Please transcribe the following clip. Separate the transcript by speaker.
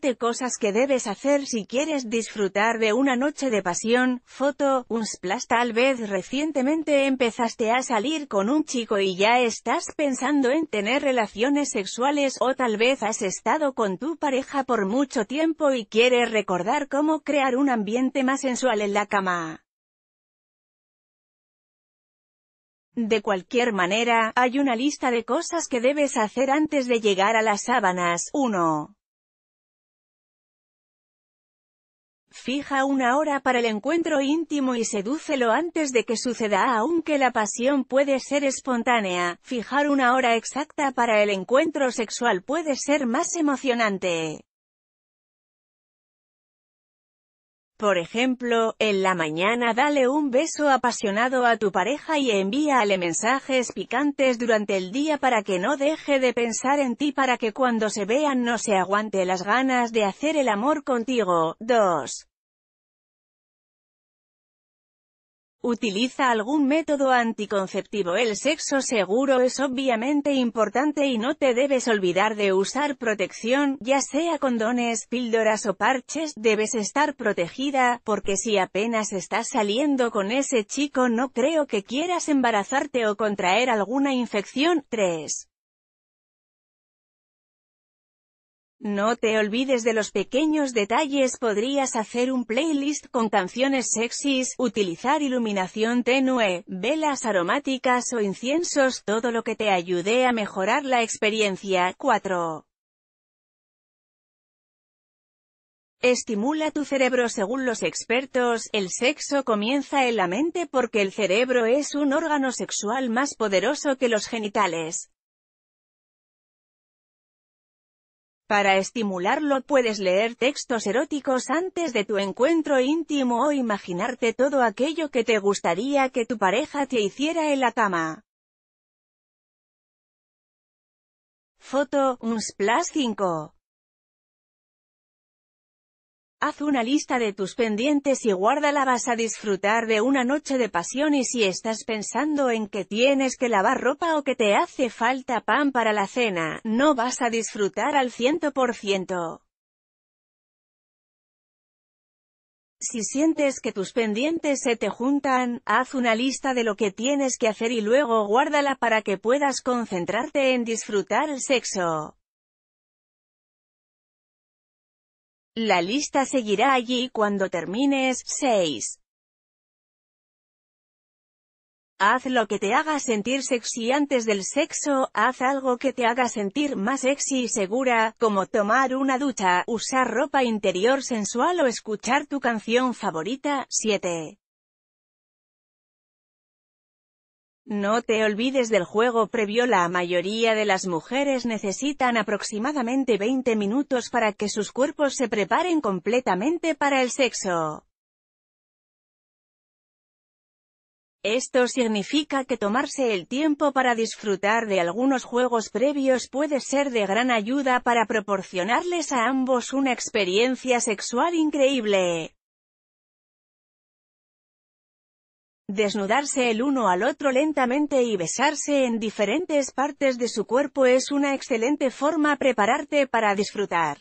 Speaker 1: 7 cosas que debes hacer si quieres disfrutar de una noche de pasión, foto, un splash tal vez recientemente empezaste a salir con un chico y ya estás pensando en tener relaciones sexuales o tal vez has estado con tu pareja por mucho tiempo y quieres recordar cómo crear un ambiente más sensual en la cama. De cualquier manera, hay una lista de cosas que debes hacer antes de llegar a las sábanas. 1. Fija una hora para el encuentro íntimo y sedúcelo antes de que suceda aunque la pasión puede ser espontánea, fijar una hora exacta para el encuentro sexual puede ser más emocionante. Por ejemplo, en la mañana dale un beso apasionado a tu pareja y envíale mensajes picantes durante el día para que no deje de pensar en ti para que cuando se vean no se aguante las ganas de hacer el amor contigo. 2. utiliza algún método anticonceptivo. El sexo seguro es obviamente importante y no te debes olvidar de usar protección, ya sea condones, píldoras o parches, debes estar protegida, porque si apenas estás saliendo con ese chico no creo que quieras embarazarte o contraer alguna infección. 3. No te olvides de los pequeños detalles podrías hacer un playlist con canciones sexys, utilizar iluminación tenue, velas aromáticas o inciensos, todo lo que te ayude a mejorar la experiencia. 4. Estimula tu cerebro según los expertos, el sexo comienza en la mente porque el cerebro es un órgano sexual más poderoso que los genitales. Para estimularlo puedes leer textos eróticos antes de tu encuentro íntimo o imaginarte todo aquello que te gustaría que tu pareja te hiciera en la cama. Foto, Unsplash 5 Haz una lista de tus pendientes y guárdala vas a disfrutar de una noche de pasión y si estás pensando en que tienes que lavar ropa o que te hace falta pan para la cena, no vas a disfrutar al 100%. Si sientes que tus pendientes se te juntan, haz una lista de lo que tienes que hacer y luego guárdala para que puedas concentrarte en disfrutar el sexo. La lista seguirá allí cuando termines. 6. Haz lo que te haga sentir sexy antes del sexo, haz algo que te haga sentir más sexy y segura, como tomar una ducha, usar ropa interior sensual o escuchar tu canción favorita. 7. No te olvides del juego previo La mayoría de las mujeres necesitan aproximadamente 20 minutos para que sus cuerpos se preparen completamente para el sexo. Esto significa que tomarse el tiempo para disfrutar de algunos juegos previos puede ser de gran ayuda para proporcionarles a ambos una experiencia sexual increíble. Desnudarse el uno al otro lentamente y besarse en diferentes partes de su cuerpo es una excelente forma prepararte para disfrutar.